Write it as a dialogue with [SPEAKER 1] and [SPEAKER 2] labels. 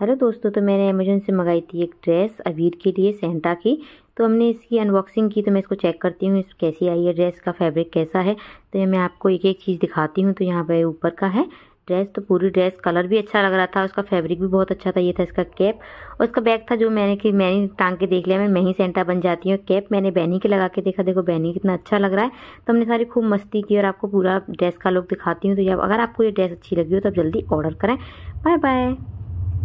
[SPEAKER 1] hello दोस्तों तो मैंने अमेजोन से मंगाई थी एक ड्रेस अबीर के लिए सेंटा की तो हमने इसकी अनबॉक्सिंग की तो मैं इसको चेक करती हूँ इस कैसी आई है ड्रेस का फैब्रिक कैसा है तो मैं आपको एक एक चीज़ दिखाती हूँ तो यहाँ पर ऊपर का है ड्रेस तो पूरी ड्रेस कलर भी अच्छा लग रहा था उसका फैब्रिक भी बहुत अच्छा था ये था इसका कैप और इसका बैग था जो मैंने कि मैंने टांग के देख लिया मैं मैं ही सेंटा बन जाती हूँ कैप मैंने बहनी के लगा के देखा देखो बहनी कितना अच्छा लग रहा है तो हमने सारी खूब मस्ती की और आपको पूरा ड्रेस का लुक दिखाती हूँ तो अगर आपको ये ड्रेस अच्छी लगी हो तो आप जल्दी ऑर्डर करें बाय बाय